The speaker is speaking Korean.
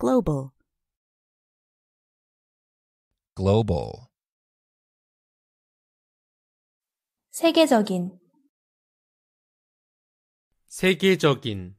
global global 세계적인 세계적인